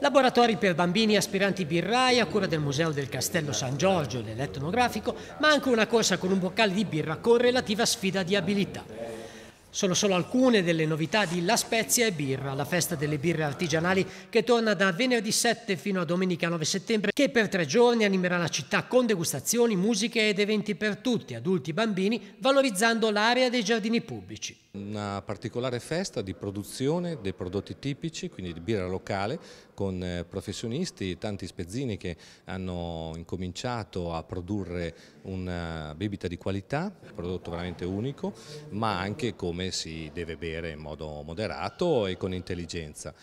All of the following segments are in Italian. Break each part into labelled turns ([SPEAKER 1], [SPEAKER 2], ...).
[SPEAKER 1] Laboratori per bambini aspiranti birrai a cura del Museo del Castello San Giorgio l'elettronografico, ma anche una corsa con un boccale di birra con relativa sfida di abilità. Sono solo alcune delle novità di La Spezia e Birra, la festa delle birre artigianali che torna da venerdì 7 fino a domenica 9 settembre, che per tre giorni animerà la città con degustazioni, musiche ed eventi per tutti, adulti e bambini, valorizzando l'area dei giardini pubblici.
[SPEAKER 2] Una particolare festa di produzione dei prodotti tipici, quindi di birra locale, con eh, professionisti, tanti spezzini che hanno incominciato a produrre una eh, bibita di qualità, un prodotto veramente unico, ma anche come si deve bere in modo moderato e con intelligenza.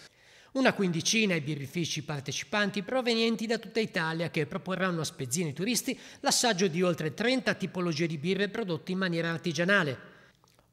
[SPEAKER 1] Una quindicina i birrifici partecipanti provenienti da tutta Italia che proporranno a spezzini turisti l'assaggio di oltre 30 tipologie di birre prodotte in maniera artigianale.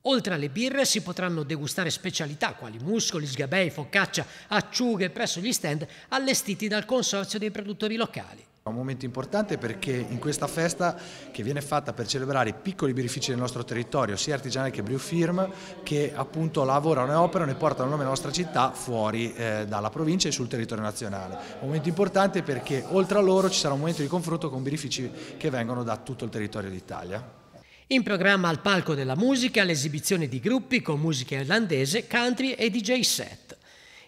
[SPEAKER 1] Oltre alle birre si potranno degustare specialità quali muscoli, sgabei, focaccia, acciughe presso gli stand allestiti dal Consorzio dei produttori locali.
[SPEAKER 3] È un momento importante perché in questa festa che viene fatta per celebrare i piccoli birrifici del nostro territorio, sia artigianali che brew firm, che appunto lavorano e operano e portano il nome della nostra città fuori eh, dalla provincia e sul territorio nazionale. Un momento importante perché oltre a loro ci sarà un momento di confronto con birrifici che vengono da tutto il territorio d'Italia.
[SPEAKER 1] In programma al palco della musica l'esibizione di gruppi con musica irlandese, country e DJ set.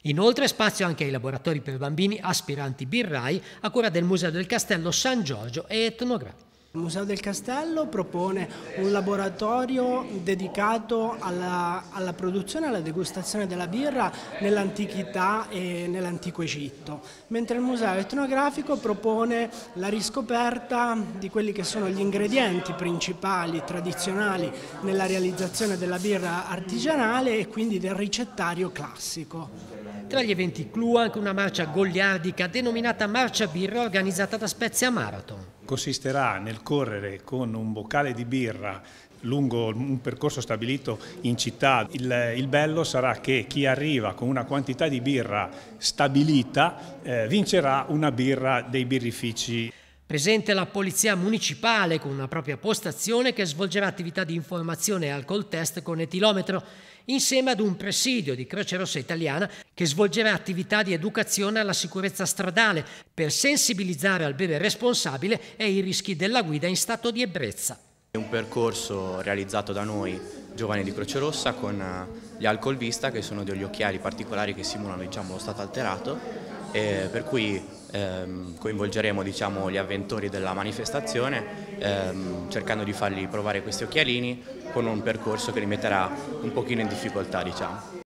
[SPEAKER 1] Inoltre spazio anche ai laboratori per bambini aspiranti birrai a cura del Museo del Castello San Giorgio e Etnografia.
[SPEAKER 4] Il Museo del Castello propone un laboratorio dedicato alla, alla produzione e alla degustazione della birra nell'antichità e nell'antico Egitto, mentre il Museo etnografico propone la riscoperta di quelli che sono gli ingredienti principali, tradizionali nella realizzazione della birra artigianale e quindi del ricettario classico.
[SPEAKER 1] Tra gli eventi clou anche una marcia goliardica denominata Marcia Birra organizzata da Spezia Marathon consisterà nel correre con un boccale di birra lungo un percorso stabilito in città. Il, il, bello sarà che chi arriva con una quantità di birra stabilita eh, vincerà una birra dei birrifici. Presente la Polizia Municipale con una propria postazione che svolgerà attività di informazione e alcol test con etilometro, insieme ad un presidio di Croce Rossa Italiana che svolgerà attività di educazione alla sicurezza stradale per sensibilizzare al bere responsabile e i rischi della guida in stato di ebbrezza. È un percorso realizzato da noi, giovani di Croce Rossa, con eh, gli alcol vista, che sono degli occhiali particolari che simulano diciamo, lo stato alterato, per cui ehm, coinvolgeremo diciamo, gli avventori della manifestazione, ehm, cercando di fargli provare questi occhialini con un percorso che li metterà
[SPEAKER 4] un pochino in difficoltà. Diciamo.